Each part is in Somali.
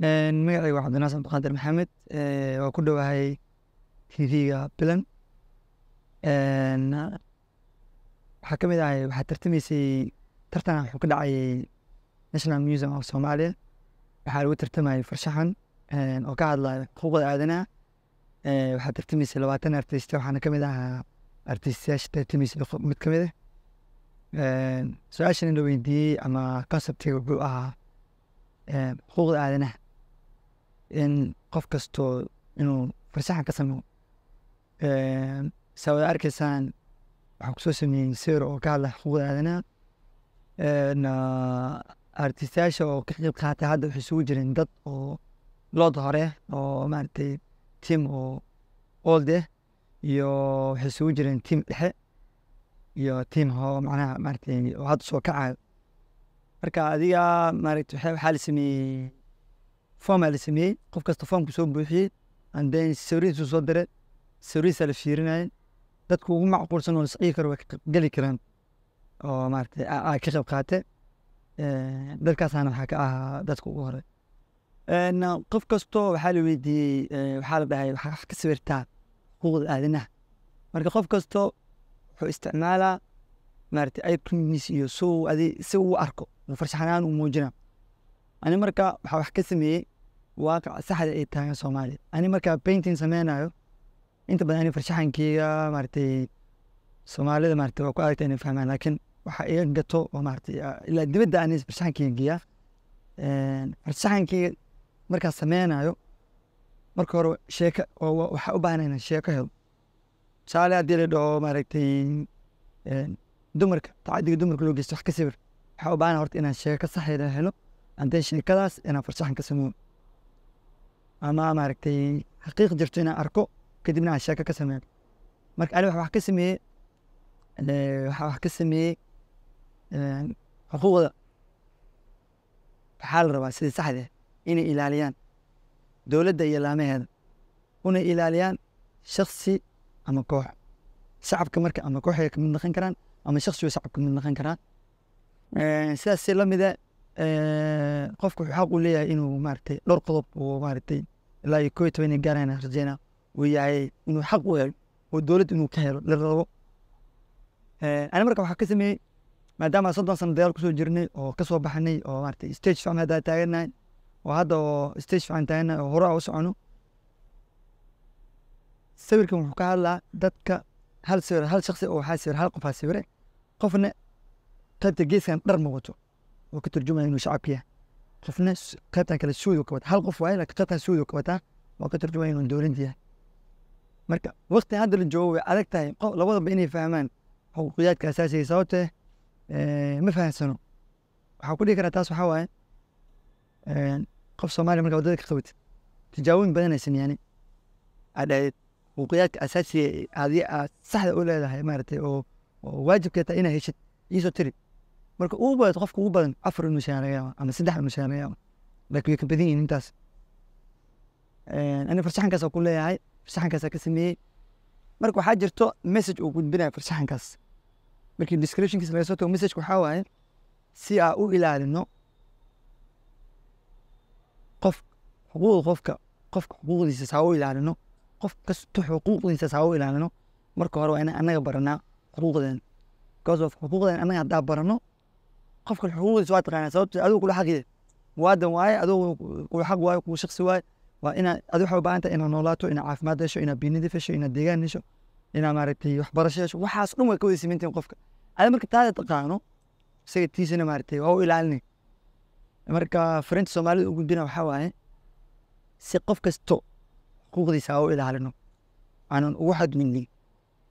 magaceyga waa cabdinaas cabdiqaadir maxamed waa eh, ku dhowahay tvga bilan waxaa ka mid ahay waxaa tartamaysay tartan ah wuxuu ka dhacay national museum of somalia waxaa lagu tartamayay farshaxan eh, oo ka hadlaya xuquuqda aadanaha eh, waxaa tartamaysay labaatan artist waxaana kamid ahaa artistayaasha tartamaysay mid ka mid ah su-aashan la weydiiyey ama conceptiga wuxuu ahaa xuquuqda aadanaha in qof kastoo inuu farsaxa ka sameyo sawada wada arkaysaan waxaan kusoo sameeyey sawir oo ka hadla xuquuqda aadanaha artistayaasha oo ka qeyb qaata hadda waxay isugu jireen dad oo looda hore oo maaragtay tim oo old ah iyo waxay isugu jireen tim dhexe iyo tim ho macnaha maaragtay oo hadda soo kacayo marka adiga maaragtay waxaa la sameeyey form la sameeyey qof kasta formku soo buuxiyey anden sawirihiisu soo dare sawirihiisaa la fiirinayay dadku ugu macquulsan oo isdhihi karo waa geli karaan oo maarata aa ka qayb qaate dadkaasaana waxaa ka ahaa dadka ugu hore qof kastoo waxaa la weydiiyey waxaa la dhahay waxaa wax ka sawirtaa xuquuqda aadanaha marka qof kasto wuxuu isticmaalaa maarata iconis iyo sow adi si uu arko farshaxanaan uu muujina ani marka waxaa wax ka sameeyey waaqaca saxda ay tahay soomaaliya ani markaa painting sameynayo inta badan ani farshaxankeyga maaratay soomaalida maarata waa ku adagta inay fahmaan laakiin waxa iga gato oo maarata ilaa dibadda ani farshaxankeyga geeyaa farshaxankeyga markaa sameynayo marka hore sheeko waxaa u baahnay inaan sheeko helo tusaale haddii la dhaho maaragtay dumarka tacadiga dumarka loo geysto wax ka sawir waxaa u baahna horta inaan sheeko saxeeda helo haddee sheekadaas inaan farshaxan ka sameeyo ama maaragtay xaqiiq jirto inaan arko kadibna aan sheeko ka sameeyo marka ani waxaa wax ka sameeyey waxaa wax ka sameeyey xuquuqda waxaa la rabaa sida saxde inay ilaaliyaan dowladda iyo laamaheeda una ilaaliyaan shaksi ama koox shacabka marka ama kooxay kamid mid noqon karaan ama shaksi way shacabka mid noqon karaan sidaas si la mida qofka wuxuu xaq u leeyahay inuu maaratay dhowr qodob oo maaratay ilaa iyo koo iyo gaarayna rajeyna uu yahay inuu xaq u helo oo dowlad inuu ka helo la rabo ani marka waxaa ka sameeyey maadaama soddon sano dagaal kusoo jirnay oo kasoo baxnay oo maaratay stage fiican haddaa taaganahay oo hadda oo stage fiican taaganahay oo hore u socono sawirkan wuxuu ka hadlaa dadka hal sawir hal shaqsi oo waxaa sawir hal qof sawire qofna qaybta geeskan dhar ma wato wuxuu ka turjumaa inuu shacabka yahay qofna qaybtan kale suudu ka wata hal qof waa laakiin qaybtan suudu ka wataa waa ka turjumaa inuu dowladda yahay marka waqti hadda la joogo way adag tahay labadaba inay fahmaan xuquuqiyaadka asaasiga sababte ma fahamsano waxaa ku dhihi karaa taas waxaa waaye qof soomaaliya markaa waddada ka qabatid tijaabooyin badan ay sameeyaan aad dhahayd xuquuqiyaadka asaasiga aad saxda u leedahay maaragtay oo waajibkeeta inaad heshid iisoo tiri marka ugu badato qofka ugu badan afar mushaar ama saddex mushaar lakin way ka badan yihin intaas ani farshaxankaas ku leeyahay farshaxankaasa ka sameeyey marka waxaa jirto message uu gudbinayo farshaxankaas markii descriptionkiisa laga soo tago message waxaa waaye si aa u ilaalino qof xuquuq qofka qofka xuquuqdiisa saa u ilaalino qof kasta xuquuqdiisa saa u ilaalino marka hore waa ina anaga baranaa xuquuqdeen because of xuquuqdeen anaga haddaa barano qofka xuquuqdiisa waa taqaanaa sababta ah adigu kula xaqide waadan waaye adigu kula xaq waaye kuwa shaqsi waaye waa inaad adi waxay ubaahan tahay inaad noolaato inaad caafimaad hesho inaad biinidif hesho inaad deegaan hesho inaad maaragtay waxbarasho hesho waxaas dhan way ka wada simantihin qofka adi marka taada taqaano isaga tiisana maaragtay waa u ilaalinay marka farinta soomaalida u gudbina waxaa waaye si qof kasto xuquuqdiisa aa u ilaalino aanan ugu xadminin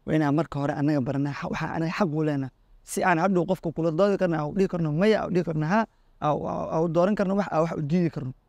waa inaan marka hore anaga barana waxaa anaga xaq u leenaha si aan hadhow qofka kula doodi karno dhihi karno maya dhihi karno ha dooran karno wax a wax u diidi karno